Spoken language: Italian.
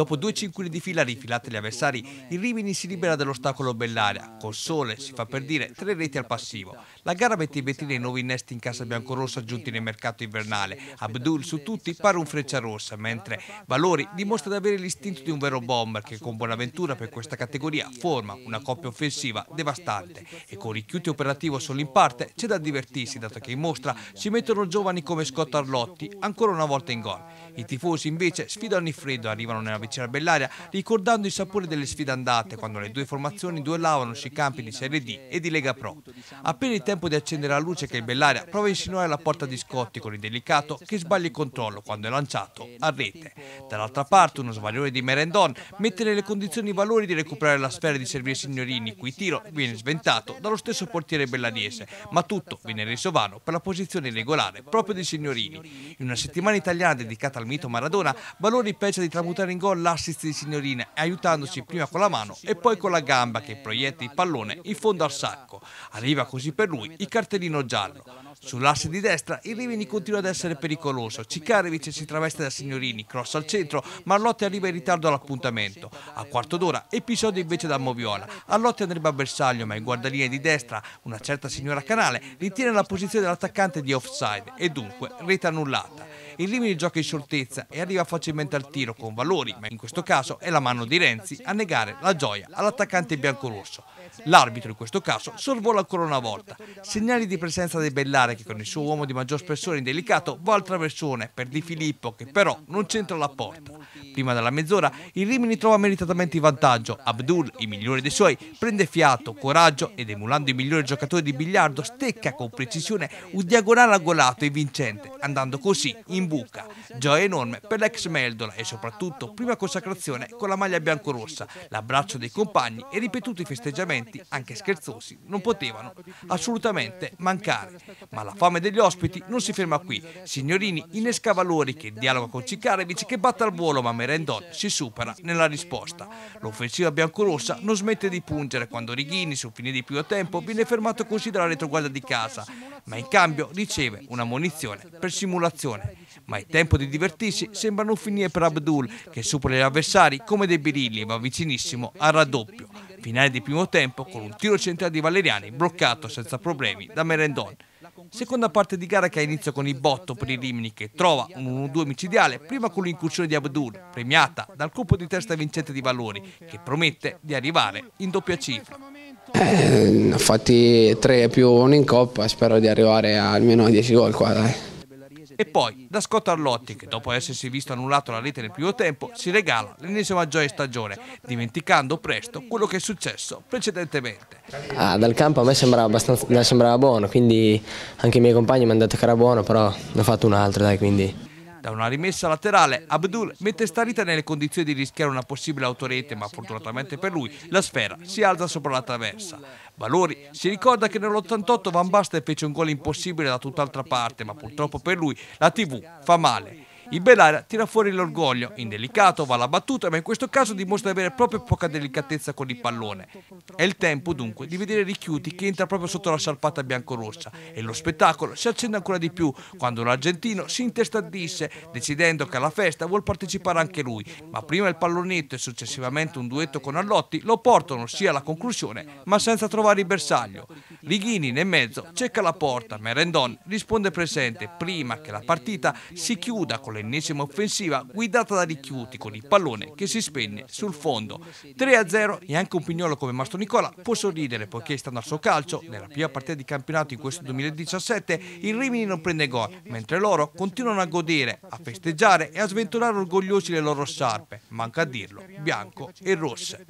Dopo due cincure di fila rifilate agli avversari, il Rimini si libera dall'ostacolo Bellaria. Col sole, si fa per dire, tre reti al passivo. La gara mette in vetrina i nuovi innesti in casa biancorossa aggiunti nel mercato invernale. Abdul su tutti pare un freccia rossa, mentre Valori dimostra di avere l'istinto di un vero bomber che con Bonaventura per questa categoria forma una coppia offensiva devastante. E con richiuti operativo solo in parte c'è da divertirsi, dato che in mostra si mettono giovani come Scott Arlotti, ancora una volta in gol. I tifosi invece sfidano il freddo, arrivano nella vetrina c'era Bellaria, ricordando il sapore delle sfide andate, quando le due formazioni duellavano sui campi di Serie D e di Lega Pro. Appena il tempo di accendere la luce che il Bellaria prova a insinuare la porta di Scotti con il delicato che sbaglia il controllo quando è lanciato a rete. Dall'altra parte uno sbaglione di Merendon mette nelle condizioni i valori di recuperare la sfera di servire Signorini, cui tiro viene sventato dallo stesso portiere bellariese, ma tutto viene reso vano per la posizione irregolare proprio di Signorini. In una settimana italiana dedicata al mito Maradona, Valori pensa di tramutare in gol con l'assist di Signorina, aiutandosi prima con la mano e poi con la gamba che proietta il pallone in fondo al sacco. Arriva così per lui il cartellino giallo. Sull'asse di destra il Riveni continua ad essere pericoloso, Cicarevic si traveste da Signorini, cross al centro, ma Marlotti arriva in ritardo all'appuntamento. A quarto d'ora episodio invece da Moviola, Allotti andrebbe a bersaglio ma in guardalinea di destra una certa signora Canale ritiene la posizione dell'attaccante di offside e dunque rete annullata. Il Rimini gioca in scioltezza e arriva facilmente al tiro con valori ma in questo caso è la mano di Renzi a negare la gioia all'attaccante biancorosso. L'arbitro in questo caso sorvola ancora una volta. Segnali di presenza di Bellare che con il suo uomo di maggior spessore indelicato va al traversone per Di Filippo che però non c'entra la porta. Prima della mezz'ora il Rimini trova meritatamente in vantaggio. Abdul, il migliore dei suoi, prende fiato, coraggio ed emulando i migliori giocatori di biliardo stecca con precisione un diagonale agolato e vincente, andando così in buca. Gioia enorme per l'ex Meldola e soprattutto prima prima consacrazione con la maglia biancorossa, l'abbraccio dei compagni e ripetuti festeggiamenti, anche scherzosi, non potevano assolutamente mancare. Ma la fame degli ospiti non si ferma qui. Signorini innesca valori che dialoga con Ciccarevic che batte al volo ma Merendon si supera nella risposta. L'offensiva biancorossa non smette di pungere quando Righini, su finire di primo tempo, viene fermato così dalla retroguardia di casa, ma in cambio riceve una munizione per simulazione ma il tempo di divertirsi sembra non finire per Abdul, che supera gli avversari come dei birilli e va vicinissimo al raddoppio. Finale di primo tempo con un tiro centrale di Valeriani bloccato senza problemi da Merendon. Seconda parte di gara che ha inizio con il botto per i Rimini che trova un 1-2 micidiale prima con l'incursione di Abdul, premiata dal colpo di testa vincente di Valori che promette di arrivare in doppia cifra. Eh, ne ho fatti 3 più 1 in coppa, spero di arrivare a almeno a 10 gol qua dai. E poi da Scott Arlotti, che dopo essersi visto annullato la rete nel primo tempo, si regala l'ennesima gioia stagione, dimenticando presto quello che è successo precedentemente. Ah, dal campo a me sembrava, abbastanza, sembrava buono, quindi anche i miei compagni mi hanno detto che era buono, però ne ho fatto un altro, dai, quindi da una rimessa laterale Abdul mette Starita nelle condizioni di rischiare una possibile autorete, ma fortunatamente per lui la sfera si alza sopra la traversa. Valori si ricorda che nell'88 Van Basten fece un gol impossibile da tutt'altra parte, ma purtroppo per lui la TV fa male. Il Belara tira fuori l'orgoglio, indelicato, va alla battuta, ma in questo caso dimostra di avere proprio poca delicatezza con il pallone. È il tempo dunque di vedere Ricchiuti che entra proprio sotto la sciarpata biancorossa e lo spettacolo si accende ancora di più quando l'argentino si intestardisse decidendo che alla festa vuol partecipare anche lui, ma prima il pallonetto e successivamente un duetto con Allotti lo portano sia alla conclusione ma senza trovare il bersaglio. Righini nel mezzo cerca la porta, Merendon risponde presente prima che la partita si chiuda con le l'ennesima offensiva guidata da Ricchiuti con il pallone che si spegne sul fondo. 3-0 e anche un pignolo come Mastro Nicola può sorridere poiché stando al suo calcio, nella prima partita di campionato in questo 2017, il Rimini non prende gol, mentre loro continuano a godere, a festeggiare e a sventolare orgogliosi le loro sciarpe, manca a dirlo, bianco e rosse.